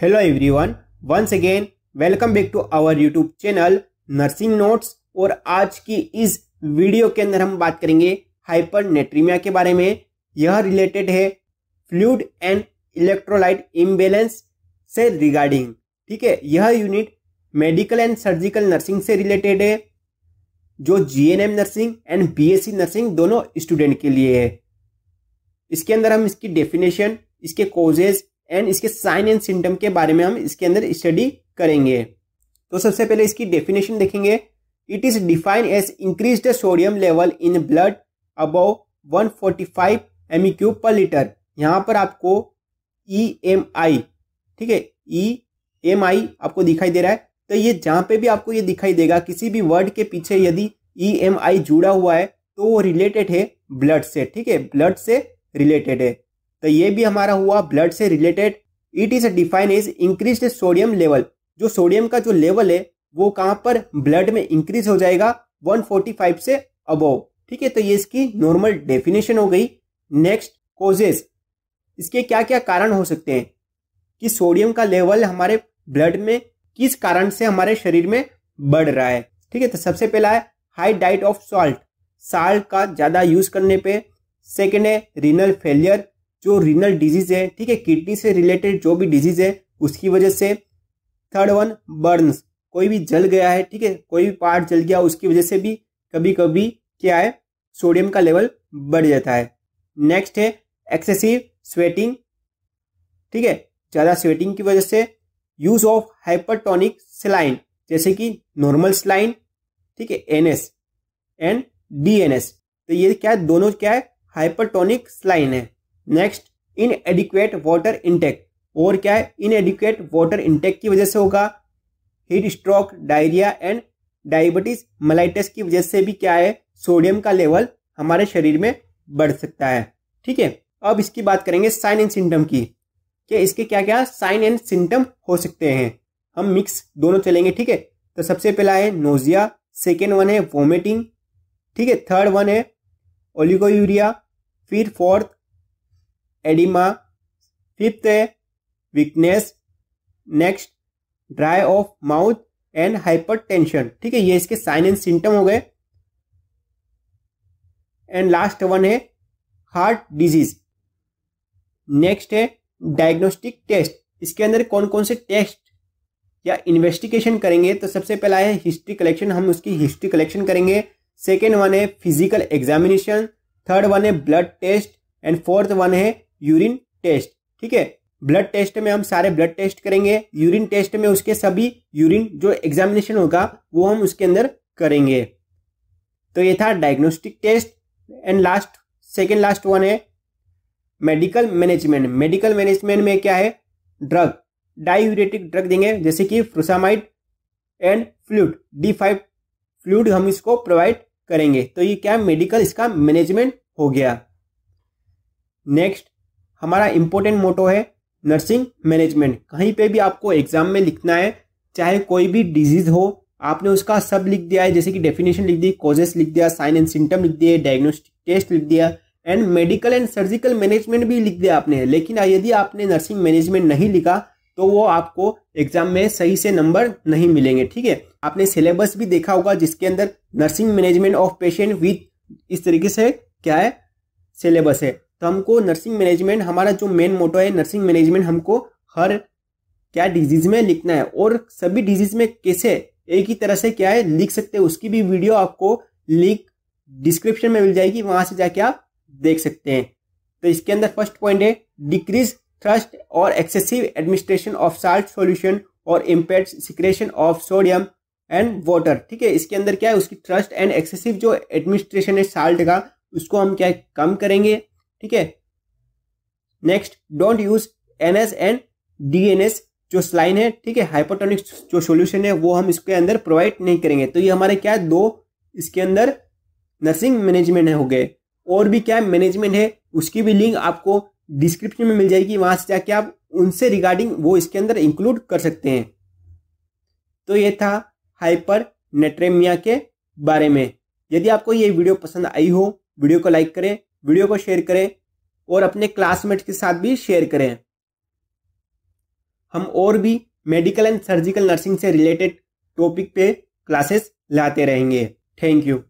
hello everyone once again welcome back to our YouTube channel nursing notes और आज की इस वीडियो के अंदर हम बात करेंगे हाइपरनेट्रीमिया के बारे में यह रिलेटेड है फ्लूड एंड इलेक्ट्रोलाइट इम्बेलेंस से रिगार्डिंग ठीक है यह unit medical and surgical nursing से रिलेटेड है जो GNM nursing and BSc nursing दोनों स्टूडेंट के लिए है इसके अंदर हम इसकी डेफिनेशन इसके कोजेज एंड इसके साइन एंड सिम्टम के बारे में हम इसके अंदर स्टडी करेंगे तो सबसे पहले इसकी डेफिनेशन देखेंगे it is define as increase sodium level in blood above 145 forty five per litre यहाँ पर आपको ई एम आई ठीक है ई एम आई आपको दिखाई दे रहा है तो ये जहां पे भी आपको ये दिखाई देगा किसी भी वर्ड के पीछे यदि ई एम आई जुड़ा हुआ है तो वो रिलेटेड है ब्लड से ठीक है ब्लड से रिलेटेड है तो ये भी हमारा हुआ ब्लड से related it is define is increase sodium level जो सोडियम का जो लेवल है वो कहां पर ब्लड में इंक्रीज हो जाएगा 145 से अबोव ठीक है तो ये इसकी नॉर्मल डेफिनेशन हो गई नेक्स्ट कोजेस इसके क्या क्या कारण हो सकते हैं कि सोडियम का लेवल हमारे ब्लड में किस कारण से हमारे शरीर में बढ़ रहा है ठीक है तो सबसे पहला है high diet of salt salt का ज़्यादा यूज करने पे सेकेंड है रीनल फेलियर जो रीनल डिजीज है ठीक है किडनी से रिलेटेड जो भी डिजीज है उसकी वजह से थर्ड वन बर्न्स कोई भी जल गया है ठीक है कोई भी पार्ट जल गया उसकी वजह से भी कभी कभी क्या है सोडियम का लेवल बढ़ जाता है नेक्स्ट है एक्सेसिव स्वेटिंग ठीक है ज़्यादा स्वेटिंग की वजह से यूज ऑफ हाइपरटोनिक स्लाइन जैसे कि नॉर्मल स्लाइन ठीक है एनएस एंड डीएनएस तो ये क्या दोनों क्या है हाइपरटोनिक स्लाइन है next inadequate water intake और क्या है इन एडिक्वेट वाटर इंटेक की वजह से होगा heat stroke diarrhoea and diabetes mellitus की वजह से भी क्या है सोडियम का लेवल हमारे शरीर में बढ़ सकता है ठीक है अब इसकी बात करेंगे साइन एंड सिम्टम की कि इसके क्या क्या साइन एंड सिम्टम हो सकते हैं हम मिक्स दोनों चलेंगे ठीक है तो सबसे पहला है नोजिया सेकेंड वन है वोमिटिंग ठीक है थर्ड वन है ओलिगो फिर फोर्थ एडिमा फिफ्थ है weakness next dry of mouth and hypertension ठीक है ये इसके साइन एंड सिम्टम हो गए एंड लास्ट वन है हार्ट डिजीज नेक्स्ट है डायग्नोस्टिक टेस्ट इसके अंदर कौन कौन से टेस्ट या इन्वेस्टिगेशन करेंगे तो सबसे पहला है हिस्ट्री कलेक्शन हम उसकी हिस्ट्री कलेक्शन करेंगे सेकेंड वन है फिजिकल एग्जामिनेशन थर्ड वन है blood test and fourth one है यूरिन टेस्ट ठीक है ब्लड टेस्ट में हम सारे ब्लड टेस्ट करेंगे यूरिन टेस्ट में उसके सभी यूरिन जो एग्जामिनेशन होगा वो हम उसके अंदर करेंगे तो ये था diagnostic test and last second last one है मेडिकल मैनेजमेंट मेडिकल मैनेजमेंट में क्या है ड्रग डायूरेटिक ड्रग देंगे जैसे कि frusemide and fluid D five fluid हम इसको प्रोवाइड करेंगे तो ये क्या मेडिकल इसका मैनेजमेंट हो गया नेक्स्ट हमारा इम्पोर्टेंट मोटो है नर्सिंग मैनेजमेंट कहीं पे भी आपको एग्जाम में लिखना है चाहे कोई भी डिजीज हो आपने उसका सब लिख दिया है जैसे कि डेफिनेशन लिख दी कॉजेस लिख दिया साइन एंड सिम्टम लिख दिए डायग्नोस्टिक टेस्ट लिख दिया and medical and surgical management भी लिख दिया आपने लेकिन यदि आपने नर्सिंग मैनेजमेंट नहीं लिखा तो वो आपको एग्जाम में सही से नंबर नहीं मिलेंगे ठीक है आपने सिलेबस भी देखा होगा जिसके अंदर nursing management of patient with इस तरीके से क्या है सिलेबस है तो हमको नर्सिंग मैनेजमेंट हमारा जो मेन मोटो है नर्सिंग मैनेजमेंट हमको हर क्या डिजीज में लिखना है और सभी डिजीज में कैसे एक ही तरह से क्या है लिख सकते हैं उसकी भी वीडियो आपको लिंक डिस्क्रिप्शन में मिल जाएगी वहां से जाके आप देख सकते हैं तो इसके अंदर फर्स्ट पॉइंट है डिक्रीज थ्रस्ट और excessive administration of salt solution और impaired secretion of sodium and water ठीक है इसके अंदर क्या है उसकी थ्रस्ट एंड एक्सेसिव जो एडमिनिस्ट्रेशन है साल्ट का उसको हम क्या कम करेंगे ठीक है next don't use NS and DNS जो स्लाइन है ठीक है हाइपोटोनिक जो सोल्यूशन है वो हम इसके अंदर प्रोवाइड नहीं करेंगे तो ये हमारे क्या दो इसके अंदर नर्सिंग मैनेजमेंट हो गए और भी क्या मैनेजमेंट है उसकी भी लिंक आपको डिस्क्रिप्शन में मिल जाएगी वहां से जाके आप उनसे रिगार्डिंग वो इसके अंदर इंक्लूड कर सकते हैं तो ये था हाइपर नेट्रेमिया के बारे में यदि आपको ये वीडियो पसंद आई हो वीडियो को लाइक करें वीडियो को शेयर करें और अपने क्लासमेट के साथ भी शेयर करें हम और भी मेडिकल एंड सर्जिकल नर्सिंग से रिलेटेड टॉपिक पे क्लासेस लाते रहेंगे थैंक यू